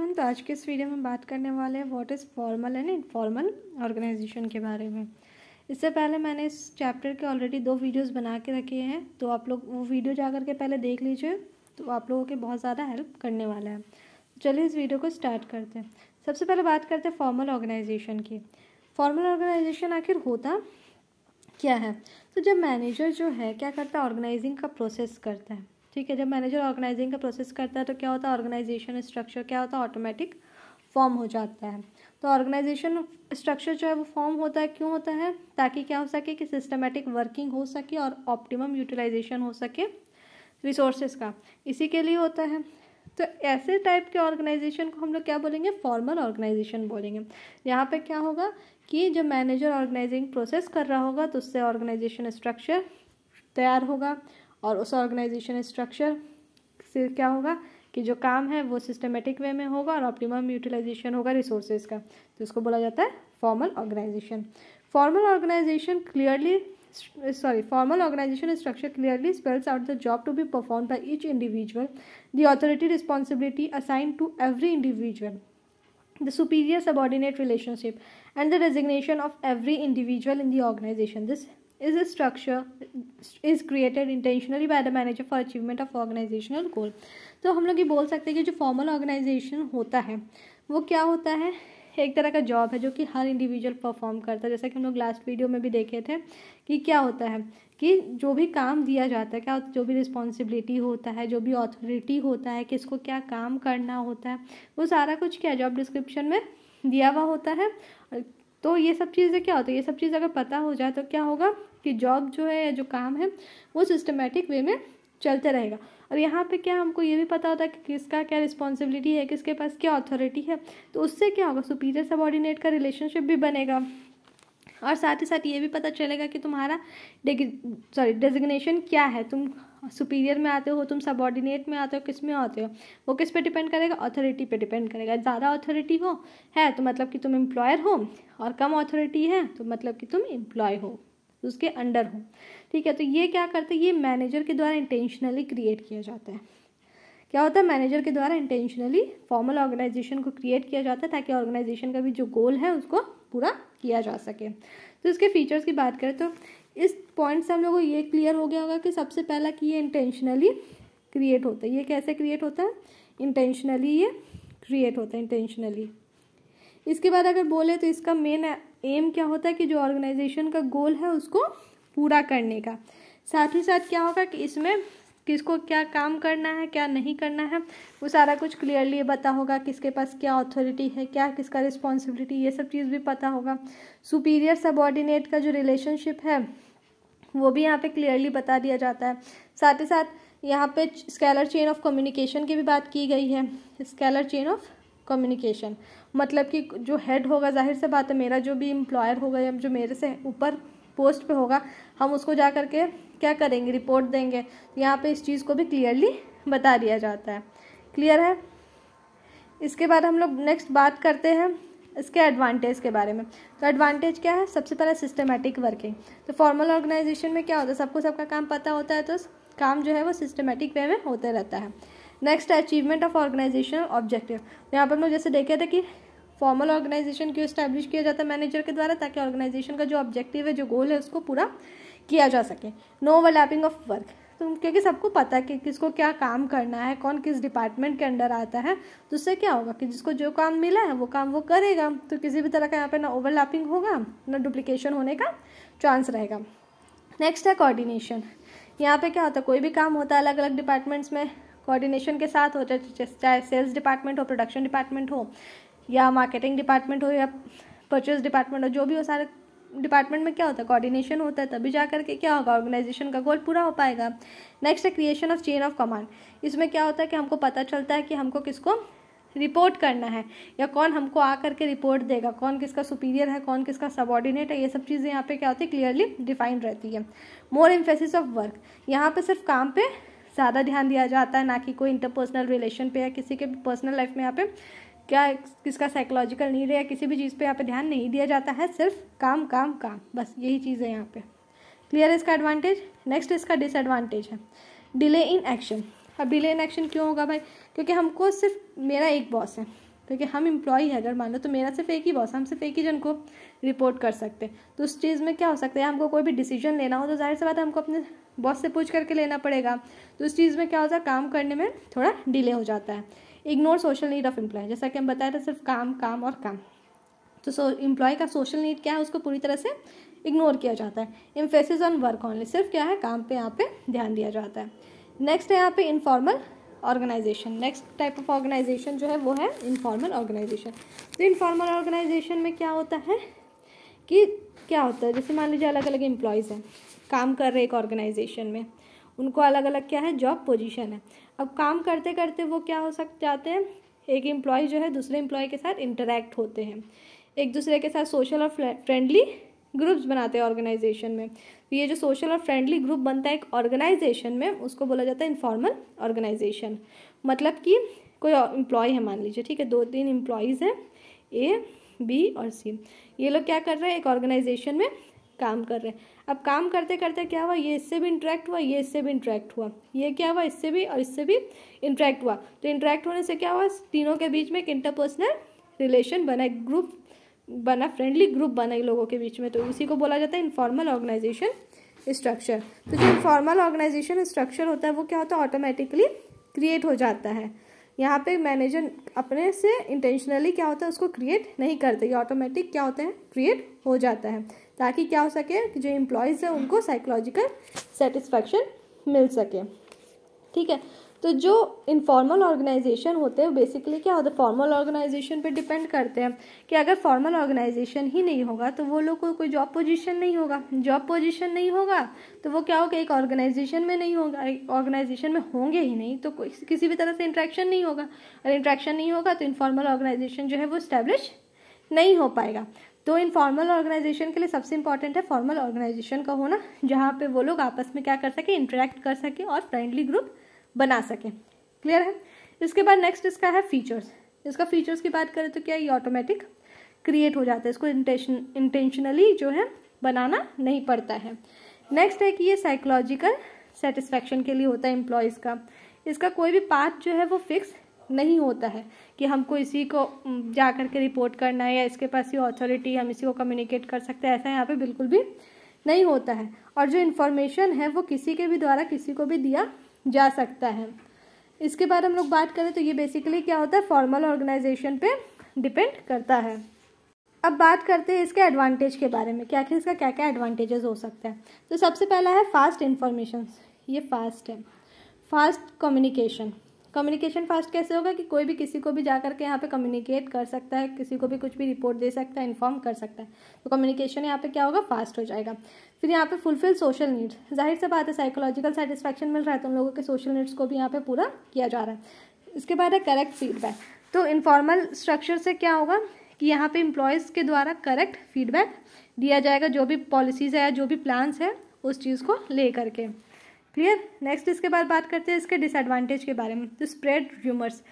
everyone तो आज के इस वीडियो में बात करने वाले हैं what is formal and informal organization के बारे में इससे पहले मैंने इस चैप्टर के ऑलरेडी दो वीडियोस बना के रखे हैं तो आप लोग वो वीडियो जा कर के पहले देख लीजिए तो आप लोगों के बहुत ज़्यादा हेल्प करने वाला है चलिए इस वीडियो को स्टार्ट करते हैं सबसे पहले बात करते हैं फॉर्मल ऑर्गेनाइजेशन की फॉर्मल ऑर्गेनाइजेशन आखिर होता क्या है तो जब मैनेजर जो है क्या करता है ऑर्गेनाइजिंग का प्रोसेस करता है ठीक है जब मैनेजर ऑर्गेनाइजिंग का प्रोसेस करता है तो क्या होता है ऑर्गेनाइजेशन स्ट्रक्चर क्या होता है ऑटोमेटिक फॉर्म हो जाता है तो ऑर्गेनाइजेशन स्ट्रक्चर जो है वो फॉर्म होता है क्यों होता है ताकि क्या हो सके कि सिस्टमेटिक वर्किंग हो सके और ऑप्टिमम यूटिलाइजेशन हो सके रिसोर्सेज का इसी के लिए होता है तो ऐसे टाइप के ऑर्गेनाइजेशन को हम लोग क्या बोलेंगे फॉर्मल ऑर्गेनाइजेशन बोलेंगे यहाँ पे क्या होगा कि जब मैनेजर ऑर्गेनाइजिंग प्रोसेस कर रहा होगा तो उससे ऑर्गेनाइजेशन स्ट्रक्चर तैयार होगा और उस ऑर्गेनाइजेशन स्ट्रक्चर से क्या होगा कि जो काम है वो सिस्टमेटिक वे में होगा और ऑप्टिमम यूटिलाइजेशन होगा रिसोर्सेज का तो इसको बोला जाता है formal organization formal organization clearly sorry formal organization structure clearly spells out the job to be perform by each individual the authority responsibility assign to every individual the superior subordinate relationship and the resignation of every individual in the organization this is a structure is created intentionally by the manager for achievement of organizational goal तो हम लोग ये बोल सकते हैं कि जो formal organisation होता है वो क्या होता है एक तरह का जॉब है जो कि हर इंडिविजुअल परफॉर्म करता है जैसा कि हम लोग लास्ट वीडियो में भी देखे थे कि क्या होता है कि जो भी काम दिया जाता है क्या जो भी रिस्पॉन्सिबिलिटी होता है जो भी ऑथोरिटी होता है किसको क्या काम करना होता है वो सारा कुछ क्या जॉब डिस्क्रिप्शन में दिया हुआ होता है तो ये सब चीज़ें क्या होती है ये सब चीज़ अगर पता हो जाए तो क्या होगा कि जॉब जो है या जो काम है वो सिस्टमेटिक वे में चलते रहेगा और यहाँ पे क्या हमको ये भी पता होता है कि किसका क्या रिस्पॉन्सिबिलिटी है किसके पास क्या अथॉरिटी है तो उससे क्या होगा सुपीरियर सबॉर्डिनेट का रिलेशनशिप भी बनेगा और साथ ही साथ ये भी पता चलेगा कि तुम्हारा सॉरी डेजिग्नेशन क्या है तुम सुपीरियर में आते हो तुम सबॉर्डिनेट में आते हो किस में आते हो वो किस पे डिपेंड करेगा अथॉरिटी पे डिपेंड करेगा ज़्यादा अथॉरिटी हो है तो मतलब कि तुम एम्प्लॉयर हो और कम अथॉरिटी है तो मतलब कि तुम एम्प्लॉय हो उसके अंडर हूँ ठीक है तो ये क्या करते हैं ये मैनेजर के द्वारा इंटेंशनली क्रिएट किया जाता है क्या होता है मैनेजर के द्वारा इंटेंशनली फॉर्मल ऑर्गेनाइजेशन को क्रिएट किया जाता है ताकि ऑर्गेनाइजेशन का भी जो गोल है उसको पूरा किया जा सके तो इसके फीचर्स की बात करें तो इस पॉइंट से हम लोग को ये क्लियर हो गया होगा कि सबसे पहला कि ये इंटेंशनली क्रिएट होता है ये कैसे क्रिएट होता है इंटेंशनली ये क्रिएट होता है इंटेंशनली इसके बाद अगर बोले तो इसका मेन एम क्या होता है कि जो ऑर्गेनाइजेशन का गोल है उसको पूरा करने का साथ ही साथ क्या होगा कि इसमें किसको क्या काम करना है क्या नहीं करना है वो सारा कुछ क्लियरली पता होगा किसके पास क्या अथॉरिटी है क्या किसका रिस्पॉन्सिबिलिटी ये सब चीज़ भी पता होगा सुपीरियर सबॉर्डिनेट का जो रिलेशनशिप है वो भी यहाँ पे क्लियरली बता दिया जाता है साथ ही साथ यहाँ पे स्केलर चेन ऑफ कम्युनिकेशन की भी बात की गई है स्केलर चेन ऑफ कम्युनिकेशन मतलब कि जो हेड होगा जाहिर से बात है मेरा जो भी इम्प्लॉयर होगा या जो मेरे से ऊपर पोस्ट पे होगा हम उसको जा करके क्या करेंगे रिपोर्ट देंगे यहाँ पे इस चीज़ को भी क्लियरली बता दिया जाता है क्लियर है इसके बाद हम लोग नेक्स्ट बात करते हैं इसके एडवांटेज के बारे में तो एडवांटेज क्या है सबसे पहले सिस्टमेटिक वर्किंग तो फॉर्मल ऑर्गेनाइजेशन में क्या होता है सबको सबका काम पता होता है तो काम जो है वो सिस्टमेटिक वे में होते रहता है नेक्स्ट है अचीवमेंट ऑफ ऑर्गेनाइजेशन ऑब्जेक्टिव यहाँ पर हम लोग जैसे देखे थे कि फॉर्मल ऑर्गेनाइजेशन क्यों स्टैब्लिश किया जाता है मैनेजर के द्वारा ताकि ऑर्गेनाइजेशन का जो ऑब्जेक्टिव है जो गोल है उसको पूरा किया जा सके नो ओवरलैपिंग ऑफ वर्क तो क्योंकि सबको पता है कि किसको क्या काम करना है कौन किस डिपार्टमेंट के अंडर आता है तो उससे क्या होगा कि जिसको जो काम मिला है वो काम वो करेगा तो किसी भी तरह का यहाँ पे ना ओवरलैपिंग होगा ना डुप्लीकेशन होने का चांस रहेगा नेक्स्ट है कोऑर्डिनेशन यहाँ पे क्या होता है कोई भी काम होता है अलग अलग डिपार्टमेंट्स में कोऑर्डिनेशन के साथ हो चाहे चाहे सेल्स डिपार्टमेंट हो प्रोडक्शन डिपार्टमेंट हो या मार्केटिंग डिपार्टमेंट हो या परचेज डिपार्टमेंट हो जो भी हो सारे डिपार्टमेंट में क्या होता है कोऑर्डिनेशन होता है तभी जा करके क्या होगा ऑर्गेनाइजेशन का गोल पूरा हो पाएगा नेक्स्ट है creation of chain of command इसमें क्या होता है कि हमको पता चलता है कि हमको किसको रिपोर्ट करना है या कौन हमको आ करके रिपोर्ट देगा कौन किसका सुपीरियर है कौन किसका सबॉर्डिनेट है ये सब चीज़ें यहाँ पे क्या होती है क्लियरली डिफाइंड रहती है मोर इम्फेसिस ऑफ वर्क यहाँ पे सिर्फ काम पे ज़्यादा ध्यान दिया जाता है ना कि कोई इंटरपर्सनल रिलेशन पे या किसी के पर्सनल लाइफ में यहाँ पे क्या किसका साइकोलॉजिकल नीड है या किसी भी चीज़ पे यहाँ पे ध्यान नहीं दिया जाता है सिर्फ काम काम काम बस यही चीज़ है यहाँ पे क्लियर है इसका एडवांटेज नेक्स्ट इसका डिसएडवांटेज है डिले इन एक्शन अब डिले इन एक्शन क्यों होगा भाई क्योंकि हमको सिर्फ मेरा एक बॉस है क्योंकि हम इम्प्लॉय है अगर मान लो तो मेरा सिर्फ एक ही बॉस है हम सिर्फ एक ही जन को रिपोर्ट कर सकते हैं तो उस चीज़ में क्या हो सकता है हमको कोई भी डिसीजन लेना हो तो जाहिर सी बात है हमको अपने बॉस से पूछ करके लेना पड़ेगा तो उस चीज़ में क्या होता है काम करने में थोड़ा डिले हो जाता है ignore social need of employ जैसा कि हम बताए थे सिर्फ काम काम और काम तो सो एम्प्लॉय का सोशल नीड क्या है उसको पूरी तरह से इग्नोर किया जाता है इम्फेसिस ऑन वर्क ऑनली सिर्फ क्या है काम पे यहाँ पे ध्यान दिया जाता है नेक्स्ट है यहाँ पे informal organization next type of organization जो है वो है इनफॉर्मल ऑर्गेनाइजेशन तो इनफॉर्मल ऑर्गेनाइजेशन में क्या होता है कि क्या होता है जैसे मान लीजिए अलग अलग एम्प्लॉयज़ हैं काम कर रहे एक ऑर्गेनाइजेशन में उनको अलग अलग क्या है जॉब पोजीशन है अब काम करते करते वो क्या हो सक जाते हैं एक एम्प्लॉय जो है दूसरे एम्प्लॉय के साथ इंटरेक्ट होते हैं एक दूसरे के साथ सोशल और फ्रेंडली ग्रुप्स बनाते हैं ऑर्गेनाइजेशन में तो ये जो सोशल और फ्रेंडली ग्रुप बनता है एक ऑर्गेनाइजेशन में उसको बोला जाता है इनफॉर्मल ऑर्गेनाइजेशन मतलब कि कोई एम्प्लॉय है मान लीजिए ठीक है दो तीन एम्प्लॉयज़ हैं ए बी और सी ये लोग क्या कर रहे हैं एक ऑर्गेनाइजेशन में काम कर रहे हैं अब काम करते करते क्या हुआ ये इससे भी इंटरेक्ट हुआ ये इससे भी इंटरेक्ट हुआ ये क्या हुआ इससे भी और इससे भी इंटरेक्ट हुआ तो इंटरेक्ट होने से क्या हुआ तीनों के बीच में एक इंटरपर्सनल रिलेशन बना एक ग्रुप बना फ्रेंडली ग्रुप बना इन लोगों के बीच में तो उसी को बोला जाता है इनफॉर्मल ऑर्गेनाइजेशन स्ट्रक्चर तो जो इनफॉर्मल ऑर्गेनाइजेशन स्ट्रक्चर होता है वो क्या होता है ऑटोमेटिकली क्रिएट हो जाता है यहाँ पे मैनेजर अपने से इंटेंशनली क्या होता है उसको क्रिएट नहीं करते ये ऑटोमेटिक क्या होते हैं क्रिएट हो जाता है ताकि क्या हो सके कि जो एम्प्लॉयज़ हैं उनको साइकोलॉजिकल सेटिस्फेक्शन मिल सके ठीक है तो जो इनफॉर्मल ऑर्गेनाइजेशन होते हैं बेसिकली क्या होता है फॉर्मल ऑर्गेनाइजेशन पे डिपेंड करते हैं कि अगर फॉर्मल ऑर्गेनाइजेशन ही नहीं होगा तो वो लोग को कोई जॉब पोजीशन नहीं होगा जॉब पोजीशन नहीं होगा तो वो क्या होगा एक ऑर्गेनाइजेशन में नहीं होगा ऑर्गेनाइजेशन में होंगे ही नहीं तो किसी भी तरह से इंट्रैक्शन नहीं होगा और इंट्रैक्शन नहीं होगा तो इनफॉर्मल ऑर्गेनाइजेशन जो है वो स्टैब्लिश नहीं हो पाएगा तो इनफॉर्मल ऑर्गेनाइजेशन के लिए सबसे इंपॉर्टेंट है फॉर्मल ऑर्गेनाइजेशन का होना जहाँ पे वो लोग आपस में क्या कर सके इंटरेक्ट कर सके और फ्रेंडली ग्रुप बना सकें क्लियर है इसके बाद नेक्स्ट इसका है फीचर्स इसका फीचर्स की बात करें तो क्या ये ऑटोमेटिक क्रिएट हो जाता है इसको इंटेंशन इंटेंशनली जो है बनाना नहीं पड़ता है नेक्स्ट है कि ये साइकोलॉजिकल सेटिस्फैक्शन के लिए होता है एम्प्लॉयज़ का इसका कोई भी पाथ जो है वो फिक्स नहीं होता है कि हमको इसी को जा करके रिपोर्ट करना है या इसके पास ये अथॉरिटी हम इसी को कम्युनिकेट कर सकते हैं ऐसा यहाँ पे बिल्कुल भी नहीं होता है और जो इन्फॉर्मेशन है वो किसी के भी द्वारा किसी को भी दिया जा सकता है इसके बाद हम लोग बात करें तो ये बेसिकली क्या होता है फॉर्मल ऑर्गेनाइजेशन पे डिपेंड करता है अब बात करते हैं इसके एडवांटेज के बारे में कि क्या इसका क्या क्या एडवांटेजेस हो सकते हैं तो सबसे पहला है फास्ट इन्फॉर्मेशन ये फास्ट है फास्ट कम्युनिकेशन कम्युनिकेशन फास्ट कैसे होगा कि कोई भी किसी को भी जा करके यहाँ पे कम्युनिकेट कर सकता है किसी को भी कुछ भी रिपोर्ट दे सकता है इन्फॉर्म कर सकता है तो कम्युनिकेशन यहाँ पे क्या होगा फास्ट हो जाएगा फिर यहाँ पे फुलफिल सोशल नीड्स जाहिर से बात है साइकोलॉजिकल सेटिस्फैक्शन मिल रहा है तो उन लोगों के सोशल नीड्स को भी यहाँ पे पूरा किया जा रहा है इसके बाद है करेक्ट फीडबैक तो इनफॉर्मल स्ट्रक्चर से क्या होगा कि यहाँ पे इम्प्लॉयज़ के द्वारा करेक्ट फीडबैक दिया जाएगा जो भी पॉलिसीज़ है या जो भी प्लान्स है उस चीज़ को ले करके क्लियर नेक्स्ट इसके बाद बात करते हैं इसके डिसएडवांटेज के बारे में तो स्प्रेड र्यूमर्स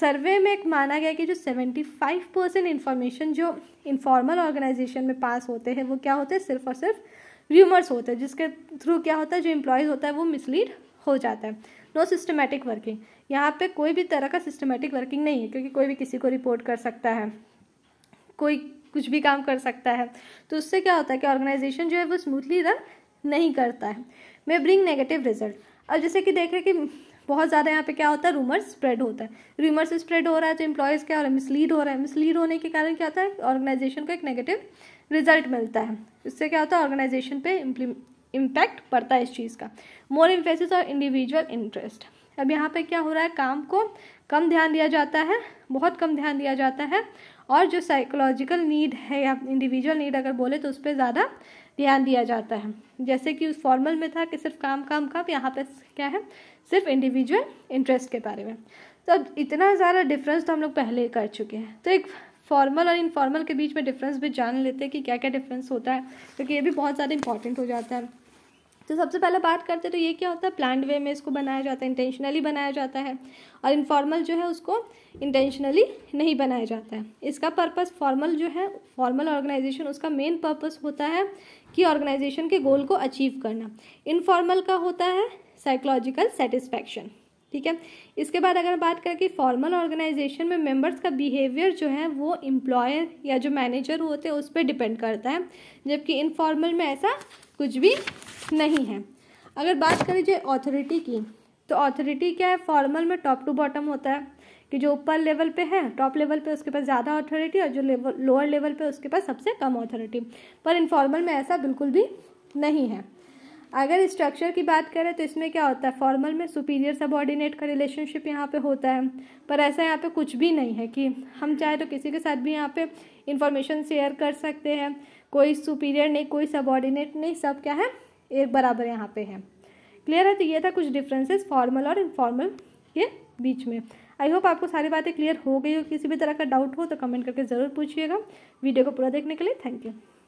सर्वे में एक माना गया कि जो 75 परसेंट इन्फॉर्मेशन जो इनफॉर्मल ऑर्गेनाइजेशन में पास होते हैं वो क्या होते हैं सिर्फ और सिर्फ र्यूमर्स होते हैं जिसके थ्रू क्या होता है जो इम्प्लॉयज होता है वो मिसलीड हो जाता है नो सिस्टमेटिक वर्किंग यहाँ पे कोई भी तरह का सिस्टमेटिक वर्किंग नहीं है क्योंकि कोई भी किसी को रिपोर्ट कर सकता है कोई कुछ भी काम कर सकता है तो उससे क्या होता है कि ऑर्गेनाइजेशन जो है वो स्मूथली रन नहीं करता है मे ब्रिंग नेगेटिव रिजल्ट अब जैसे कि देख रहे कि बहुत ज़्यादा यहाँ पे क्या होता है रूमर्स स्प्रेड होता है रूमर्स स्प्रेड हो रहा है तो इम्प्लॉयज़ क्या हो रहा है मिसलीड हो रहा है मिसलीड होने के कारण क्या होता है ऑर्गेनाइजेशन का एक नेगेटिव रिजल्ट मिलता है इससे क्या होता है ऑर्गेनाइजेशन पे इम्पैक्ट पड़ता है इस चीज़ का मोर इम्फेसिस और इंडिविजुअल इंटरेस्ट अब यहाँ पे क्या हो रहा है काम को कम ध्यान दिया जाता है बहुत कम ध्यान दिया जाता है और जो साइकोलॉजिकल नीड है या इंडिविजुअल नीड अगर बोले तो उस पर ज़्यादा ध्यान दिया जाता है जैसे कि उस फॉर्मल में था कि सिर्फ काम काम काम यहाँ पे क्या है सिर्फ इंडिविजुअल इंटरेस्ट के बारे में तो अब इतना ज़्यादा डिफरेंस तो हम लोग पहले कर चुके हैं तो एक फॉर्मल और इनफॉर्मल के बीच में डिफरेंस भी जान लेते हैं कि क्या क्या डिफरेंस होता है क्योंकि तो ये भी बहुत ज़्यादा इंपॉर्टेंट हो जाता है तो सबसे पहले बात करते हैं तो ये क्या होता है प्लान वे में इसको बनाया जाता है इंटेंशनली बनाया जाता है और इनफॉर्मल जो है उसको इंटेंशनली नहीं बनाया जाता है इसका पर्पस फॉर्मल जो है फॉर्मल ऑर्गेनाइजेशन उसका मेन पर्पस होता है कि ऑर्गेनाइजेशन के गोल को अचीव करना इनफॉर्मल का होता है साइकोलॉजिकल सेटिस्फैक्शन ठीक है इसके बाद अगर बात करें कि फॉर्मल ऑर्गेनाइजेशन में मेंबर्स का बिहेवियर जो है वो एम्प्लॉयर या जो मैनेजर होते हैं उस पर डिपेंड करता है जबकि इनफॉर्मल में ऐसा कुछ भी नहीं है अगर बात करें जो ऑथोरिटी की तो ऑथोरिटी क्या है फॉर्मल में टॉप टू बॉटम होता है कि जो ऊपर लेवल पे है टॉप लेवल पे उसके पास ज़्यादा अथॉरिटी और जो लेवल लोअर लेवल पे उसके पास सबसे कम अथॉरिटी पर इनफॉर्मल में ऐसा बिल्कुल भी नहीं है अगर स्ट्रक्चर की बात करें तो इसमें क्या होता है फॉर्मल में सुपीरियर सबॉर्डिनेट का रिलेशनशिप यहाँ पे होता है पर ऐसा यहाँ पे कुछ भी नहीं है कि हम चाहे तो किसी के साथ भी यहाँ पे इंफॉर्मेशन शेयर कर सकते हैं कोई सुपीरियर नहीं कोई सबॉर्डिनेट नहीं सब क्या है एक बराबर यहाँ पे है क्लियर है तो ये था कुछ डिफ्रेंसेज फॉर्मल और इनफॉर्मल के बीच में आई होप आपको सारी बातें क्लियर हो गई हो किसी भी तरह का डाउट हो तो कमेंट करके ज़रूर पूछिएगा वीडियो को पूरा देखने के लिए थैंक यू